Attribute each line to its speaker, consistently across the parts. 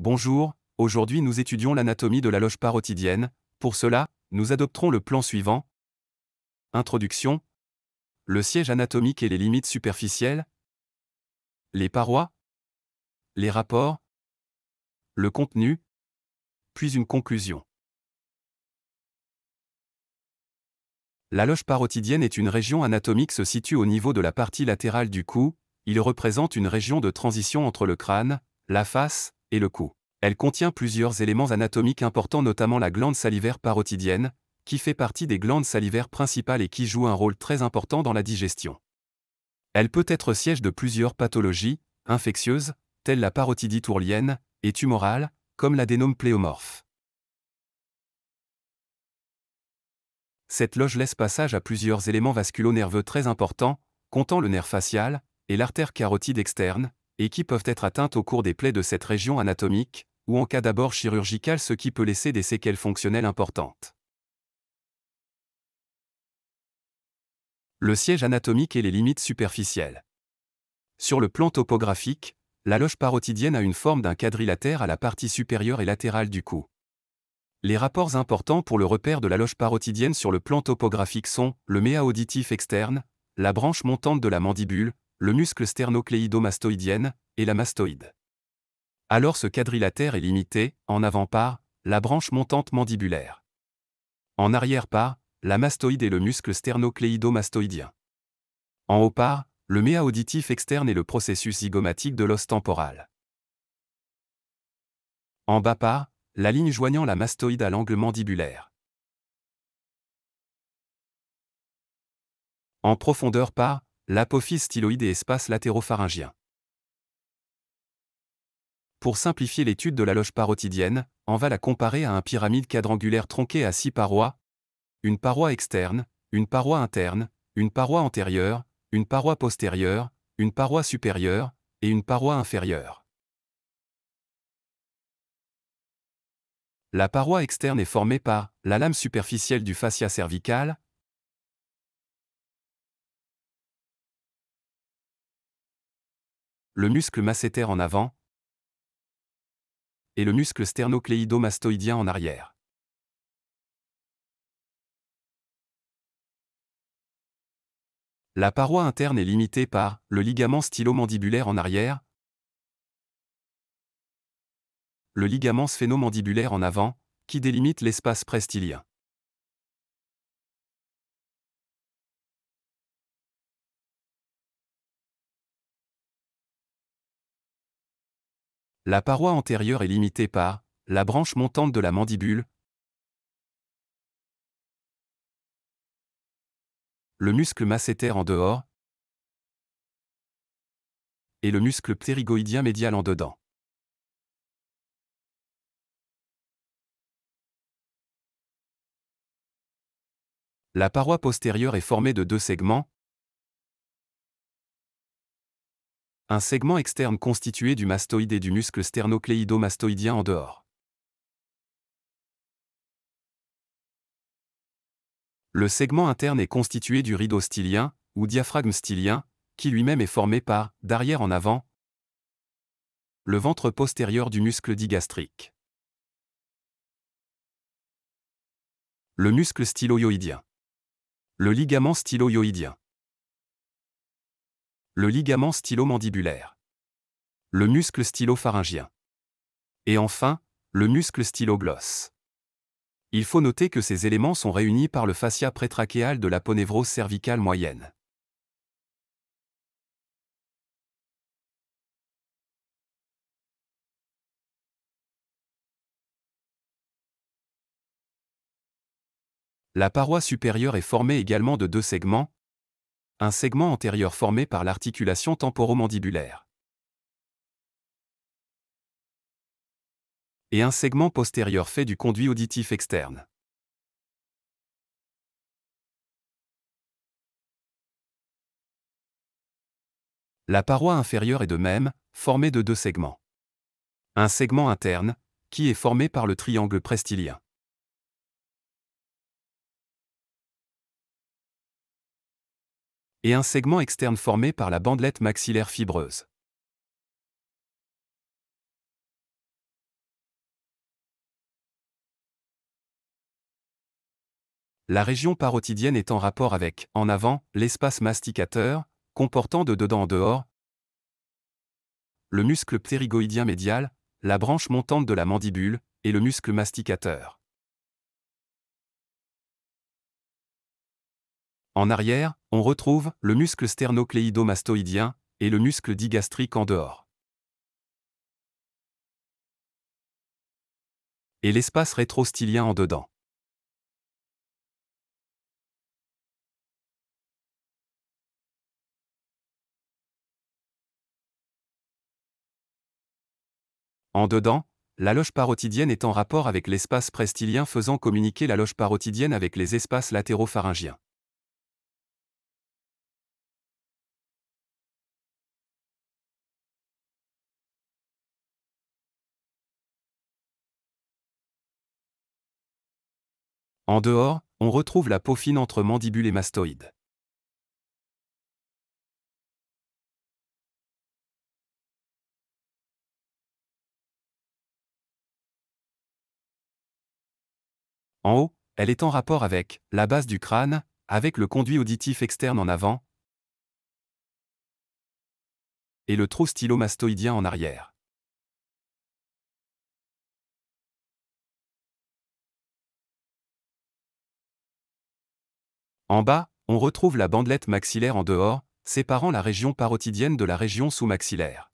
Speaker 1: Bonjour, aujourd'hui nous étudions l'anatomie de la loge parotidienne. Pour cela, nous adopterons le plan suivant. Introduction. Le siège
Speaker 2: anatomique et les limites superficielles. Les parois. Les rapports. Le contenu. Puis une conclusion.
Speaker 1: La loge parotidienne est une région anatomique se situe au niveau de la partie latérale du cou, il représente une région de transition entre le crâne, la face, et le cou. Elle contient plusieurs éléments anatomiques importants notamment la glande salivaire parotidienne, qui fait partie des glandes salivaires principales et qui joue un rôle très important dans la digestion. Elle peut être siège de plusieurs pathologies, infectieuses, telles la parotidie tourlienne et tumorales, comme l'adénome pléomorphe. Cette loge laisse passage à plusieurs éléments vasculonerveux nerveux très importants, comptant le nerf facial et l'artère carotide externe, et qui peuvent être atteintes au cours des plaies de cette région anatomique, ou en cas d'abord chirurgical ce qui peut laisser des séquelles fonctionnelles importantes.
Speaker 2: Le siège anatomique
Speaker 1: et les limites superficielles. Sur le plan topographique, la loge parotidienne a une forme d'un quadrilatère à la partie supérieure et latérale du cou. Les rapports importants pour le repère de la loge parotidienne sur le plan topographique sont le méa auditif externe, la branche montante de la mandibule, le muscle sternocléidomastoïdienne et la mastoïde. Alors ce quadrilatère est limité, en avant part, la branche montante mandibulaire. En arrière part, la mastoïde et le muscle sternocléidomastoïdien. En haut part, le méa auditif externe et le processus zygomatique de l'os temporal.
Speaker 3: En bas part, la ligne joignant la mastoïde à l'angle mandibulaire. En profondeur part, l'apophyse styloïde et espace latéropharyngien.
Speaker 1: Pour simplifier l'étude de la loge parotidienne, on va la comparer à un pyramide quadrangulaire tronqué à six parois, une paroi externe, une paroi interne, une paroi antérieure, une paroi postérieure, une paroi supérieure et une paroi inférieure.
Speaker 2: La paroi externe est formée par
Speaker 3: la lame superficielle du fascia cervical, le muscle masséter en avant et le muscle sternocléido-mastoïdien en arrière. La paroi interne est limitée par le ligament stylomandibulaire en arrière, le ligament sphéno-mandibulaire en avant, qui délimite l'espace prestilien. La paroi antérieure est limitée par la branche montante de la mandibule. Le muscle masséter en dehors et le muscle ptérygoïdien médial en dedans. La paroi postérieure est formée de deux segments,
Speaker 2: Un segment externe constitué du mastoïde et du muscle sternocléido-mastoïdien en dehors.
Speaker 1: Le segment interne est constitué du rideau stylien, ou diaphragme stylien, qui lui-même est formé par, d'arrière en avant, le ventre
Speaker 2: postérieur du muscle digastrique. Le muscle styloïoïdien. Le ligament styloïoïdien le ligament stylo-mandibulaire, le muscle stylo-pharyngien
Speaker 1: et enfin, le muscle stylo Il faut noter que ces éléments sont réunis par le fascia prétrachéal de la ponévrose cervicale moyenne.
Speaker 3: La paroi supérieure est formée également de deux segments, un segment
Speaker 2: antérieur formé par l'articulation temporomandibulaire.
Speaker 3: et un segment postérieur fait du conduit auditif externe. La paroi inférieure est de même, formée de deux segments. Un segment interne, qui est formé par le triangle prestilien. et un segment externe formé par la bandelette maxillaire fibreuse. La région parotidienne est en rapport avec, en avant, l'espace masticateur,
Speaker 1: comportant de dedans en dehors, le muscle ptérygoïdien médial, la branche montante de la mandibule, et le muscle masticateur.
Speaker 2: En arrière, on retrouve le muscle sternocléido-mastoïdien et le muscle digastrique en dehors.
Speaker 3: Et l'espace rétrostylien en dedans.
Speaker 1: En dedans, la loge parotidienne est en rapport avec l'espace prestylien faisant communiquer la loge
Speaker 3: parotidienne avec les espaces latéropharyngiens. En dehors, on retrouve la peau fine entre mandibule et mastoïde. En haut,
Speaker 1: elle est en rapport avec la base du crâne, avec le conduit auditif externe en avant
Speaker 3: et le trou stylomastoïdien en arrière. En bas, on retrouve la bandelette maxillaire en dehors, séparant la région parotidienne de la région sous-maxillaire.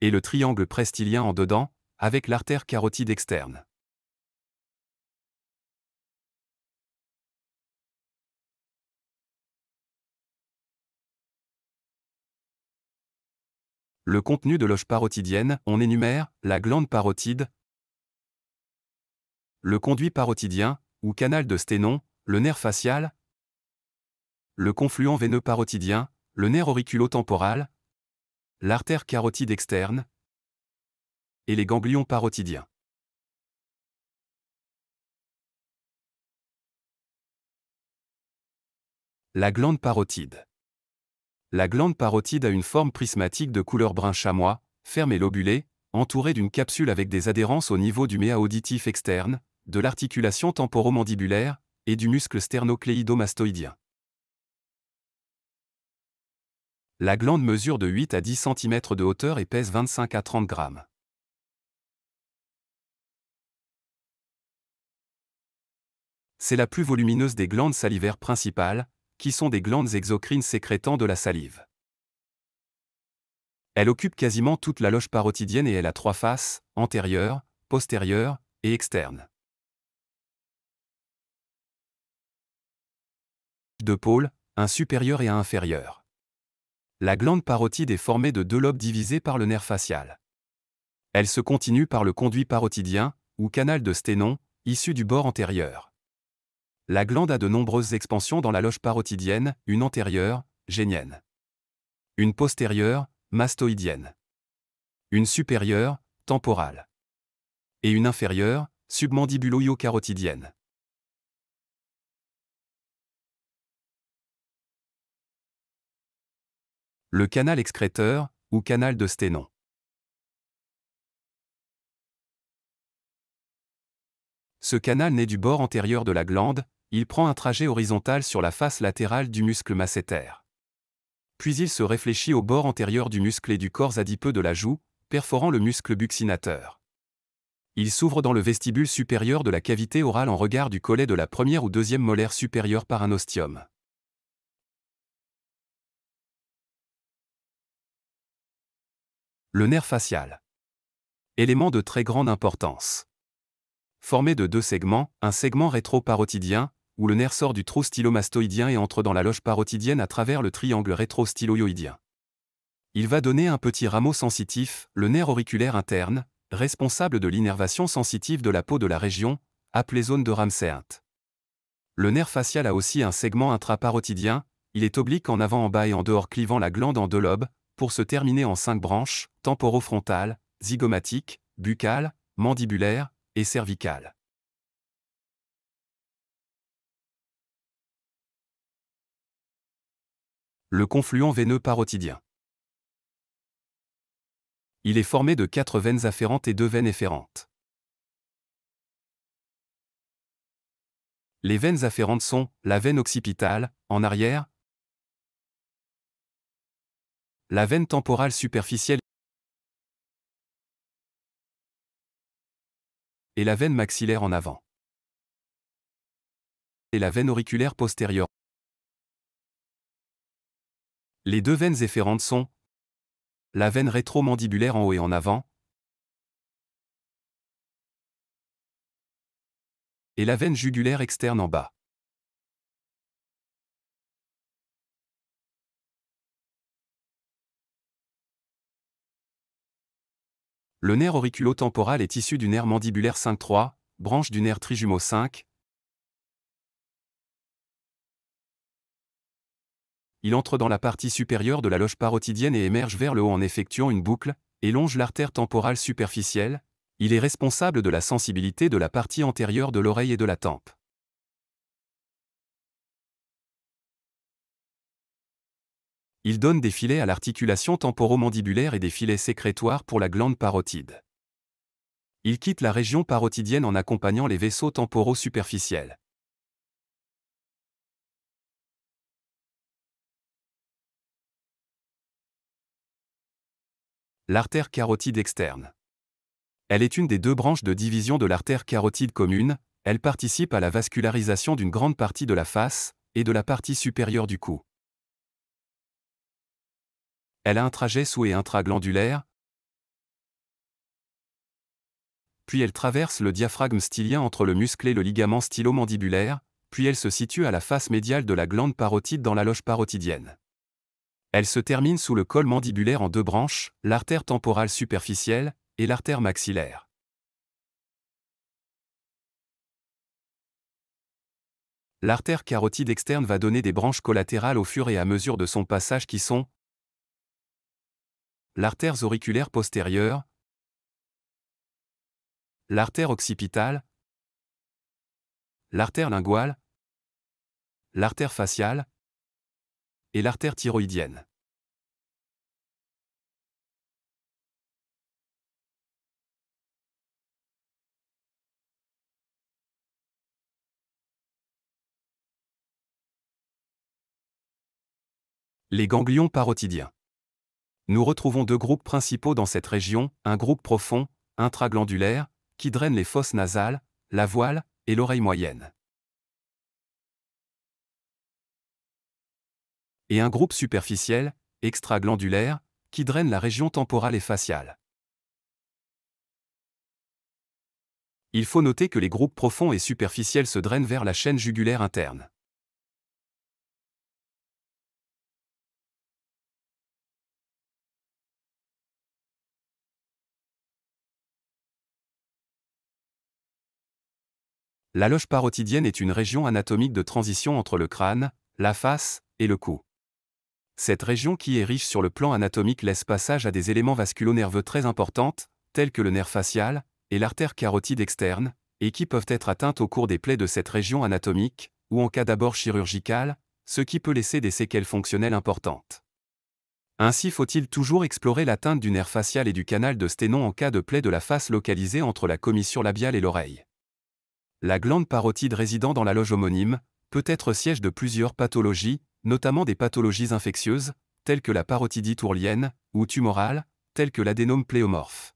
Speaker 3: Et le triangle prestilien en dedans, avec l'artère carotide externe. le contenu de loge parotidienne, on énumère la glande parotide,
Speaker 1: le conduit parotidien, ou canal de sténon, le nerf facial, le confluent veineux parotidien, le nerf auriculotemporal,
Speaker 3: l'artère carotide externe et les ganglions parotidiens. La glande parotide la glande parotide a une forme prismatique
Speaker 1: de couleur brun chamois, ferme et lobulée, entourée d'une capsule avec des adhérences au niveau du méa auditif externe, de l'articulation temporomandibulaire et du muscle sternocléidomastoïdien. La glande mesure de 8 à 10
Speaker 2: cm de hauteur et pèse 25 à 30 g. C'est la plus volumineuse des glandes salivaires
Speaker 1: principales, qui sont des glandes exocrines sécrétant de la salive. Elle occupe quasiment toute la loge parotidienne et elle a trois faces, antérieure, postérieure
Speaker 2: et externe.
Speaker 1: Deux pôles, un supérieur et un inférieur. La glande parotide est formée de deux lobes divisés par le nerf facial. Elle se continue par le conduit parotidien, ou canal de sténon, issu du bord antérieur la glande a de nombreuses expansions dans la loge parotidienne, une antérieure, génienne. Une postérieure, mastoïdienne. Une supérieure, temporale. Et une
Speaker 2: inférieure,
Speaker 3: submandibulo carotidienne Le canal excréteur, ou canal de Sténon.
Speaker 1: Ce canal naît du bord antérieur de la glande, il prend un trajet horizontal sur la face latérale du muscle masséter. Puis il se réfléchit au bord antérieur du muscle et du corps adipeux de la joue, perforant le muscle buccinateur. Il s'ouvre dans le vestibule supérieur de la cavité orale en regard du collet de la première ou deuxième molaire supérieure par un
Speaker 2: ostium.
Speaker 3: Le nerf facial. Élément de très grande importance.
Speaker 1: Formé de deux segments, un segment rétroparotidien, où le nerf sort du trou mastoïdien et entre dans la loge parotidienne à travers le triangle rétro-styloïdien. Il va donner un petit rameau sensitif, le nerf auriculaire interne, responsable de l'innervation sensitive de la peau de la région, appelée zone de ramsey Le nerf facial a aussi un segment intraparotidien, il est oblique en avant en bas et en dehors clivant la glande en deux lobes, pour se terminer en cinq branches, temporo-frontale, zygomatique, buccale, mandibulaire
Speaker 3: et cervicale. le confluent veineux parotidien.
Speaker 2: Il est formé de quatre veines afférentes et deux veines efférentes.
Speaker 3: Les veines afférentes sont la veine occipitale, en arrière, la veine temporale superficielle et la veine maxillaire en avant et la veine auriculaire postérieure les deux veines efférentes sont la veine rétromandibulaire en haut et en avant et la veine jugulaire externe en bas. Le nerf auriculotemporal est issu du nerf mandibulaire
Speaker 2: 5-3, branche du nerf trijumeau 5,
Speaker 1: il entre dans la partie supérieure de la loge parotidienne et émerge vers le haut en effectuant une boucle, et longe l'artère temporale superficielle, il est responsable de la sensibilité de la partie antérieure de l'oreille et de la tempe.
Speaker 2: Il donne des filets à l'articulation temporomandibulaire
Speaker 1: et des filets sécrétoires pour la glande parotide. Il quitte la région parotidienne
Speaker 3: en accompagnant les vaisseaux temporaux superficiels. l'artère carotide externe. Elle est une des deux branches de division de
Speaker 1: l'artère carotide commune, elle participe à la vascularisation d'une grande partie de la face et de la
Speaker 3: partie supérieure du cou. Elle a un trajet sous et intraglandulaire, puis elle traverse le
Speaker 1: diaphragme stylien entre le muscle et le ligament stylo-mandibulaire, puis elle se situe à la face médiale de la glande parotide dans la loge parotidienne. Elle se termine sous le col mandibulaire en deux branches, l'artère temporale superficielle et l'artère maxillaire.
Speaker 2: L'artère carotide externe va donner des branches collatérales au fur et à mesure de son passage qui sont l'artère auriculaire postérieure, l'artère occipitale, l'artère linguale, l'artère
Speaker 3: faciale, et l'artère thyroïdienne. Les ganglions parotidiens. Nous retrouvons
Speaker 1: deux groupes principaux dans cette région, un groupe profond, intraglandulaire, qui draine les fosses nasales, la voile et l'oreille moyenne.
Speaker 2: et un groupe superficiel, extraglandulaire, qui draine la région temporale et faciale. Il
Speaker 3: faut noter que les groupes profonds et superficiels se drainent vers la chaîne jugulaire interne. La loge parotidienne est une région anatomique de transition entre le crâne,
Speaker 1: la face et le cou. Cette région qui est riche sur le plan anatomique laisse passage à des éléments vasculonerveux très importants, tels que le nerf facial et l'artère carotide externe, et qui peuvent être atteintes au cours des plaies de cette région anatomique, ou en cas d'abord chirurgical, ce qui peut laisser des séquelles fonctionnelles importantes. Ainsi faut-il toujours explorer l'atteinte du nerf facial et du canal de sténon en cas de plaie de la face localisée entre la commissure labiale et l'oreille. La glande parotide résidant dans la loge homonyme peut être siège de plusieurs pathologies, notamment des pathologies infectieuses, telles que la parotidite tourlienne ou tumorale, telles que l'adénome pléomorphe.